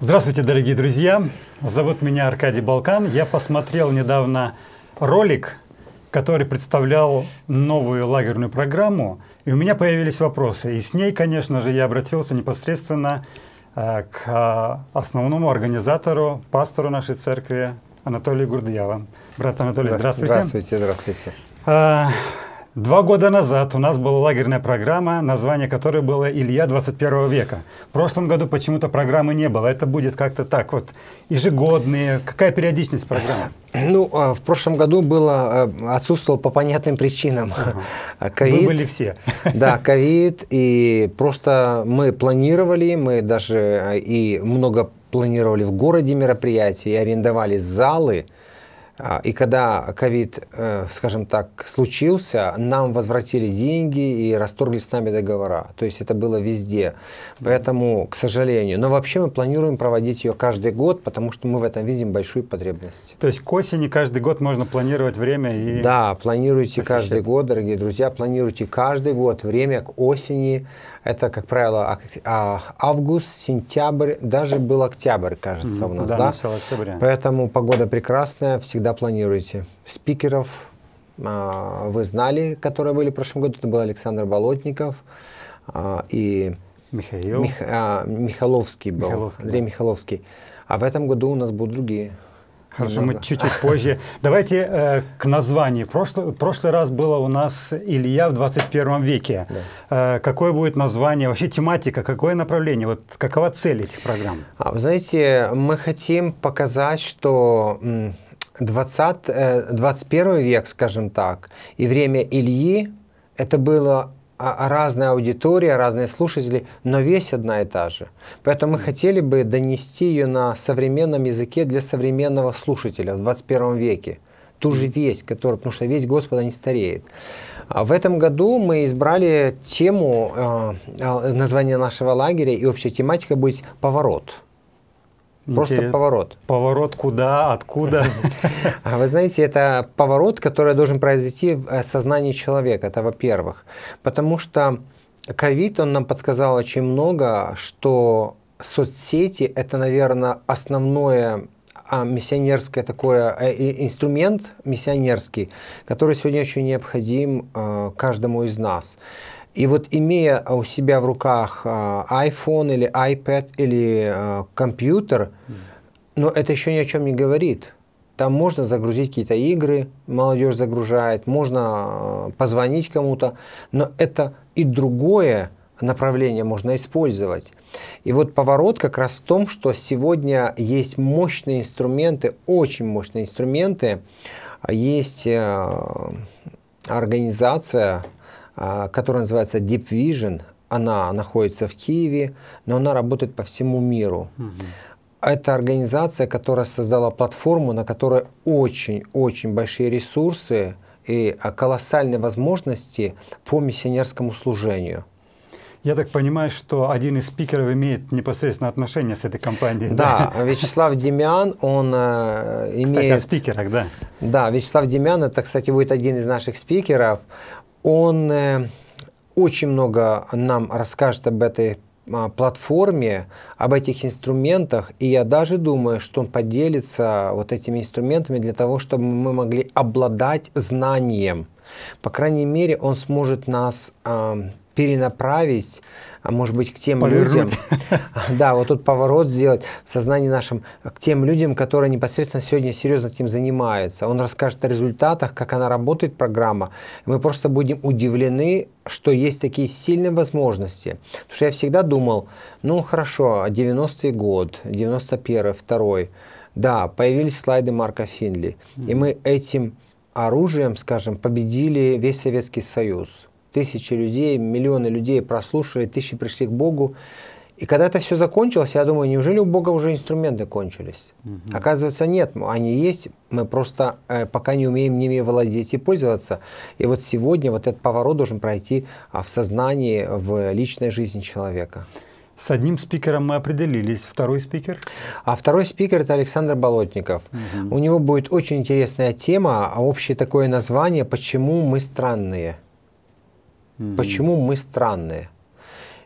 Здравствуйте, дорогие друзья. Зовут меня Аркадий Балкан. Я посмотрел недавно ролик, который представлял новую лагерную программу, и у меня появились вопросы. И с ней, конечно же, я обратился непосредственно э, к э, основному организатору, пастору нашей церкви Анатолию Гурдьяла. Брат Анатолий, здравствуйте. Здравствуйте, здравствуйте. Э, Два года назад у нас была лагерная программа, название которой было «Илья 21 века». В прошлом году почему-то программы не было. Это будет как-то так вот ежегодные. Какая периодичность программы? Ну, а, в прошлом году было, а, отсутствовал по понятным причинам. COVID, а, Вы были все. Да, ковид, и просто мы планировали, мы даже и много планировали в городе мероприятия, и арендовали залы, а, и когда ковид, э, скажем так, случился, нам возвратили деньги и расторгли с нами договора. То есть это было везде. Поэтому, к сожалению. Но вообще мы планируем проводить ее каждый год, потому что мы в этом видим большую потребность. То есть к осени каждый год можно планировать время и... Да, планируйте посещать. каждый год, дорогие друзья, планируйте каждый год время к осени это, как правило, а, август, сентябрь, даже был октябрь, кажется, у нас. Да, да? октября. Поэтому погода прекрасная, всегда планируйте. Спикеров а, вы знали, которые были в прошлом году, это был Александр Болотников а, и Михаил. Мих, а, Михайловский был, Михайловский, Андрей да. Михайловский. А в этом году у нас будут другие Хорошо, мы чуть-чуть позже. Давайте э, к названию. Прошлый, прошлый раз было у нас «Илья в 21 веке». Да. Э, какое будет название, вообще тематика, какое направление, вот какова цель этих программ? А, вы знаете, мы хотим показать, что 20, 21 э, век, скажем так, и время Ильи, это было а, а разная аудитория, разные слушатели, но весь одна и та же. Поэтому мы хотели бы донести ее на современном языке для современного слушателя в 21 веке. Ту же весть, которая, потому что весть Господа не стареет. А в этом году мы избрали тему, э, э, название нашего лагеря, и общая тематика будет «Поворот». Просто Интерес... поворот. Поворот куда, откуда? А вы знаете, это поворот, который должен произойти в э, сознании человека, это во-первых. Потому что ковид, он нам подсказал очень много, что соцсети – это, наверное, основное а, миссионерское такое, э, инструмент миссионерский, который сегодня очень необходим э, каждому из нас. И вот имея а, у себя в руках а, iPhone или iPad или а, компьютер, но это еще ни о чем не говорит. Там можно загрузить какие-то игры, молодежь загружает, можно позвонить кому-то, но это и другое направление можно использовать. И вот поворот как раз в том, что сегодня есть мощные инструменты, очень мощные инструменты, есть организация, а, которая называется Deep Vision. Она находится в Киеве, но она работает по всему миру. Угу. Это организация, которая создала платформу, на которой очень-очень большие ресурсы и а, колоссальные возможности по миссионерскому служению. Я так понимаю, что один из спикеров имеет непосредственное отношение с этой компанией. Да, да? Вячеслав Демян, он э, имеет... Кстати, о спикерах, да. Да, Вячеслав Демян, это, кстати, будет один из наших спикеров. Он э, очень много нам расскажет об этой а, платформе, об этих инструментах, и я даже думаю, что он поделится вот этими инструментами для того, чтобы мы могли обладать знанием. По крайней мере, он сможет нас перенаправить, а может быть, к тем Повернуть. людям. Да, вот тут поворот сделать в сознании нашем к тем людям, которые непосредственно сегодня серьезно этим занимаются. Он расскажет о результатах, как она работает, программа. Мы просто будем удивлены, что есть такие сильные возможности. Потому что я всегда думал, ну хорошо, 90-й год, 91-й, 2 да, появились слайды Марка Финли. Mm -hmm. И мы этим оружием, скажем, победили весь Советский Союз тысячи людей, миллионы людей прослушали, тысячи пришли к Богу. И когда это все закончилось, я думаю, неужели у Бога уже инструменты кончились? Угу. Оказывается, нет, они есть, мы просто э, пока не умеем ними владеть и пользоваться. И вот сегодня вот этот поворот должен пройти а, в сознании, в личной жизни человека. С одним спикером мы определились. Второй спикер? А второй спикер – это Александр Болотников. Угу. У него будет очень интересная тема, общее такое название «Почему мы странные?». Угу. Почему мы странные?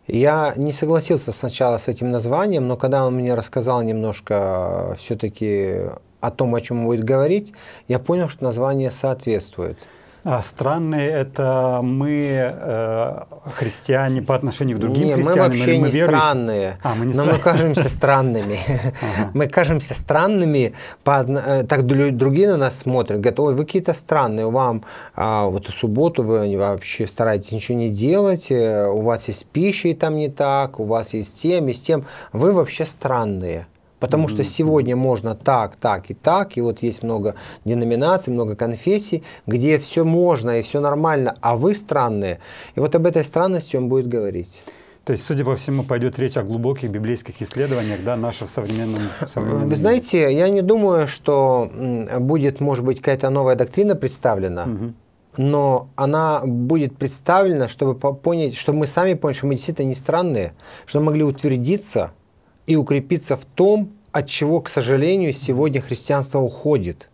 Я не согласился сначала с этим названием, но когда он мне рассказал немножко э, все-таки о том, о чем он будет говорить, я понял, что название соответствует. А страны — это мы э, христиане по отношению к другим не, христианам? мы вообще мы не верующие? странные, а, мы не но стран... мы кажемся странными. Мы кажемся странными, так другие на нас смотрят, говорят, ой, вы какие-то странные, вам а, вот субботу вы вообще стараетесь ничего не делать, э, у вас есть пища и там не так, у вас есть тем, и с тем, вы вообще странные. Потому mm-hmm. что сегодня можно так, так и так, и вот есть много деноминаций, много конфессий, где все можно и все нормально, а вы странные. И вот об этой странности он будет говорить. То есть, судя по всему, пойдет речь о глубоких библейских исследованиях, да, наших современном, современном Вы знаете, я не думаю, что будет, может быть, какая-то новая доктрина представлена, угу. но она будет представлена, чтобы понять, чтобы мы сами поняли, что мы действительно не странные, что мы могли утвердиться – и укрепиться в том, от чего, к сожалению, сегодня христианство уходит.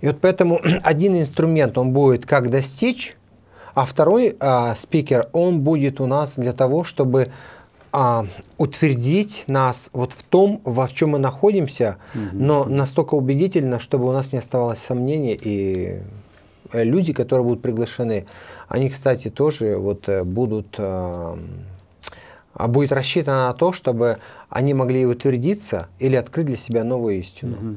И вот поэтому один инструмент он будет как достичь, а второй а, спикер он будет у нас для того, чтобы а, утвердить нас вот в том, во в чем мы находимся, угу. но настолько убедительно, чтобы у нас не оставалось сомнений и э, люди, которые будут приглашены, они, кстати, тоже вот э, будут а будет рассчитана на то, чтобы они могли утвердиться или открыть для себя новую истину. Угу.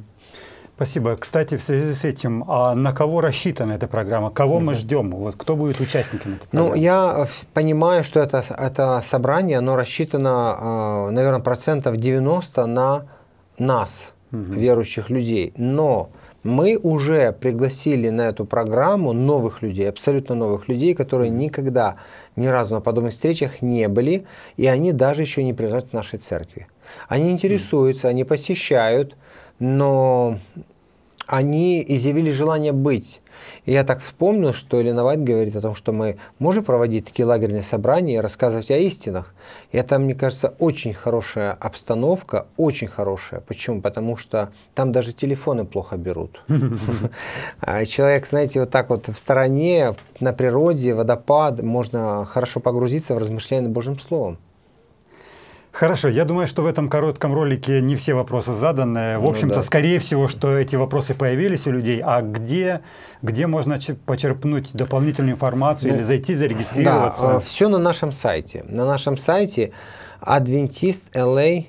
Спасибо. Кстати, в связи с этим, а на кого рассчитана эта программа? Кого угу. мы ждем? Вот кто будет участниками? Этой ну, программы? ну, я понимаю, что это, это собрание, оно рассчитано, а, наверное, процентов 90 на нас, угу. верующих людей. Но мы уже пригласили на эту программу новых людей, абсолютно новых людей, которые никогда ни разу на подобных встречах не были, и они даже еще не в нашей церкви. Они интересуются, они посещают, но они изъявили желание быть. И я так вспомнил, что Елена Вайт говорит о том, что мы можем проводить такие лагерные собрания и рассказывать о истинах. И это, мне кажется, очень хорошая обстановка, очень хорошая. Почему? Потому что там даже телефоны плохо берут. А человек, знаете, вот так вот в стороне, на природе, водопад, можно хорошо погрузиться в размышления над Божьим Словом. Хорошо, я думаю, что в этом коротком ролике не все вопросы заданы. В ну общем-то, ну, да. скорее всего, что эти вопросы появились у людей. А где, где можно почерпнуть дополнительную информацию ну, или зайти, зарегистрироваться? Да, э, все на нашем сайте. На нашем сайте adventistla.org.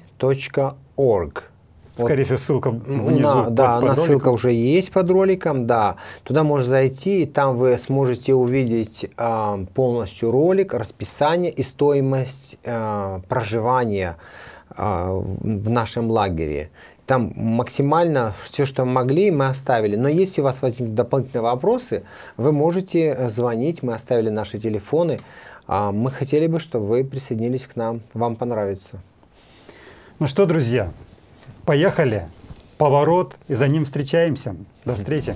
Скорее всего, ссылка внизу. На, под, да, под ссылка уже есть под роликом, да. Туда можно зайти, и там вы сможете увидеть э, полностью ролик, расписание и стоимость э, проживания э, в нашем лагере. Там максимально все, что могли, мы оставили. Но если у вас возникнут дополнительные вопросы, вы можете звонить, мы оставили наши телефоны. Э, мы хотели бы, чтобы вы присоединились к нам, вам понравится. Ну что, друзья, Поехали! Поворот, и за ним встречаемся. До встречи!